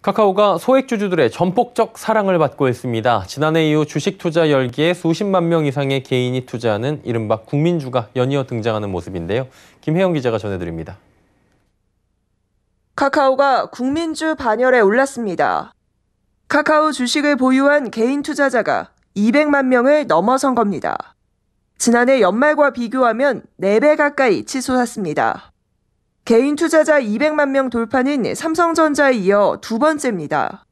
카카오가 소액주주들의 전폭적 사랑을 받고 있습니다. 지난해 이후 주식 투자 열기에 수십만 명 이상의 개인이 투자하는 이른바 국민주가 연이어 등장하는 모습인데요. 김혜영 기자가 전해드립니다. 카카오가 국민주 반열에 올랐습니다. 카카오 주식을 보유한 개인 투자자가 200만 명을 넘어선 겁니다. 지난해 연말과 비교하면 4배 가까이 치솟았습니다. 개인 투자자 200만 명 돌파는 삼성전자에 이어 두 번째입니다.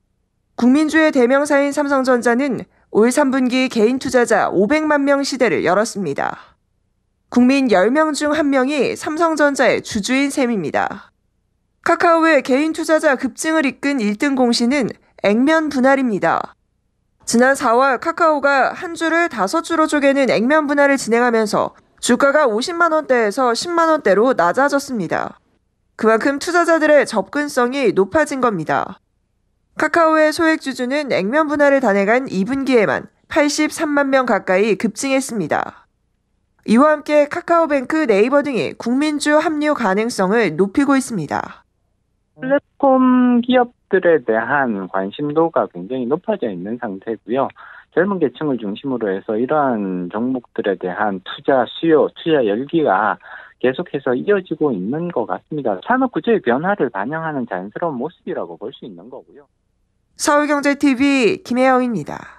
국민주의 대명사인 삼성전자는 올 3분기 개인 투자자 500만 명 시대를 열었습니다. 국민 10명 중 1명이 삼성전자의 주주인 셈입니다. 카카오의 개인 투자자 급증을 이끈 1등 공신은 액면 분할입니다. 지난 4월 카카오가 한 주를 5주로 쪼개는 액면 분할을 진행하면서 주가가 50만원대에서 10만원대로 낮아졌습니다. 그만큼 투자자들의 접근성이 높아진 겁니다. 카카오의 소액 주주는 액면 분할을 단행한 2분기에만 83만 명 가까이 급증했습니다. 이와 함께 카카오뱅크, 네이버 등이 국민주 합류 가능성을 높이고 있습니다. 플랫폼 기업들에 대한 관심도가 굉장히 높아져 있는 상태고요. 젊은 계층을 중심으로 해서 이러한 종목들에 대한 투자 수요, 투자 열기가 계속해서 이어지고 있는 것 같습니다. 산업 구조의 변화를 반영하는 자연스러운 모습이라고 볼 수 있는 거고요. 서울경제TV 김혜영입니다.